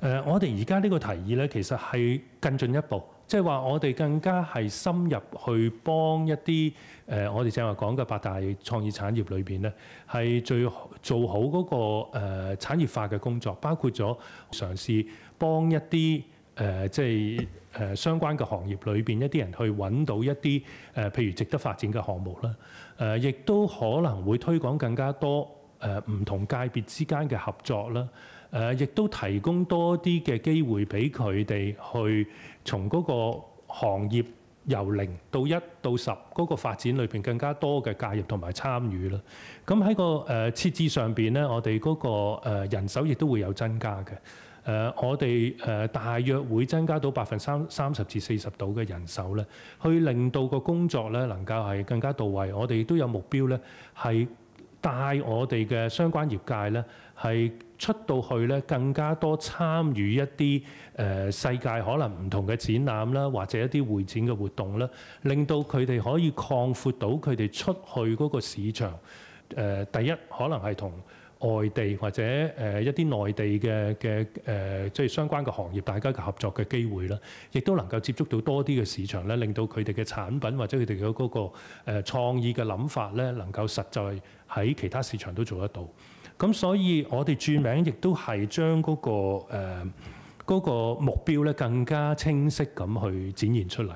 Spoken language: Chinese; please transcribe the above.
誒，我哋而家呢個提議咧，其實係更進一步，即係話我哋更加係深入去幫一啲誒，我哋正話講嘅八大創意產業裏邊咧，係最做好嗰個誒產業化嘅工作，包括咗嘗試幫一啲誒，即係誒相關嘅行業裏邊一啲人去揾到一啲誒，譬如值得發展嘅項目啦。誒，亦都可能會推廣更加多。誒唔同界別之間嘅合作啦，亦都提供多啲嘅機會俾佢哋去從嗰個行業由零到一到十嗰個發展裏面更加多嘅介入同埋參與啦。咁喺個設置上面咧，我哋嗰個人手亦都會有增加嘅。我哋大約會增加到百分三三十至四十度嘅人手咧，去令到個工作咧能夠係更加到位。我哋都有目標咧係。帶我哋嘅相關業界咧，係出到去咧更加多參與一啲誒世界可能唔同嘅展覽啦，或者一啲會展嘅活動啦，令到佢哋可以擴闊到佢哋出去嗰個市場。誒，第一可能係同。外地或者誒一啲內地嘅嘅誒，即係相關嘅行業，大家嘅合作嘅機會啦，亦都能夠接觸到多啲嘅市場咧，令到佢哋嘅產品或者佢哋嘅嗰個誒創意嘅諗法咧，能夠實在喺其他市場都做得到。咁所以我哋轉名亦都係將嗰個誒個目標咧更加清晰咁去展現出嚟。